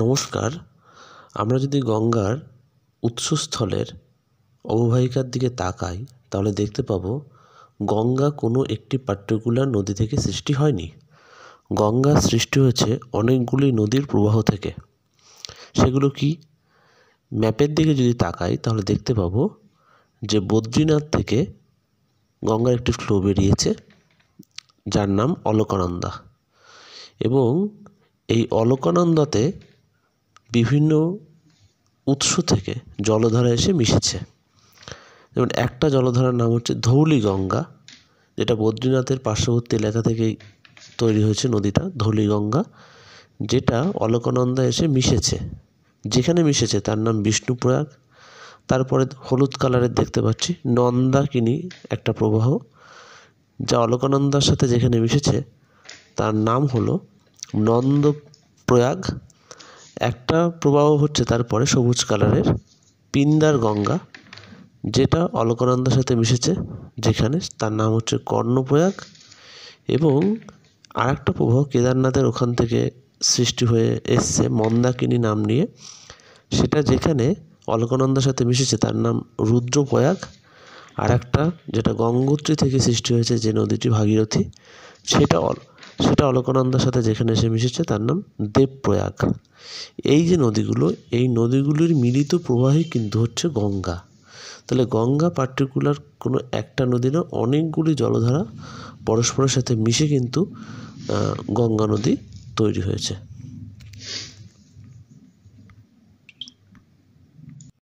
নমস্কার আমরা যদি গঙ্গার উৎসস্থলের অববাহিকার দিকে তাকাই তাহলে দেখতে পাব গঙ্গা কোনো একটি পার্টিকুলার নদী থেকে সৃষ্টি হয়নি গঙ্গা সৃষ্টি হয়েছে অনেকগুলি নদীর প্রবাহ থেকে সেগুলো কি ম্যাপের দিকে যদি তাকাই তাহলে দেখতে পাব যে বদ্রীনাথ থেকে গঙ্গার একটি ফ্লো বেরিয়েছে যার নাম অলকানন্দা এবং এই অলকানন্দাতে বিভিন্ন উৎস থেকে জলধারা এসে মিশেছে যেমন একটা জলধারার নাম হচ্ছে ধৌলিগঙ্গা যেটা বদ্রীনাথের পার্শ্ববর্তী এলাকা থেকে তৈরি হয়েছে নদীটা ধৌলিগঙ্গা যেটা অলোকানন্দা এসে মিশেছে যেখানে মিশেছে তার নাম বিষ্ণুপ্রয়াগ তারপরে হলুদ কালারের দেখতে পাচ্ছি নন্দাকিনি একটা প্রবাহ যা অলোকানন্দার সাথে যেখানে মিশেছে তার নাম হলো প্রয়াগ একটা প্রবাহ হচ্ছে তারপরে সবুজ কালারের পিন্দার গঙ্গা যেটা অলকনন্দার সাথে মিশেছে যেখানে তার নাম হচ্ছে কর্ণপ্রয়াগ এবং আর একটা প্রবাহ কেদারনাথের ওখান থেকে সৃষ্টি হয়ে এসছে মন্দাকিনী নাম নিয়ে সেটা যেখানে অলকনন্দার সাথে মিশেছে তার নাম রুদ্রপ্রয়াগ আর একটা যেটা গঙ্গোত্রী থেকে সৃষ্টি হয়েছে যে নদীটি ভাগীরথী সেটা অল সেটা অলকানন্দার সাথে যেখানে এসে মিশেছে তার নাম দেবপ্রয়াগ এই যে নদীগুলো এই নদীগুলির মিলিত প্রবাহই কিন্তু হচ্ছে গঙ্গা তাহলে গঙ্গা পার্টিকুলার কোনো একটা নদী না অনেকগুলি জলধারা পরস্পরের সাথে মিশে কিন্তু গঙ্গা নদী তৈরি হয়েছে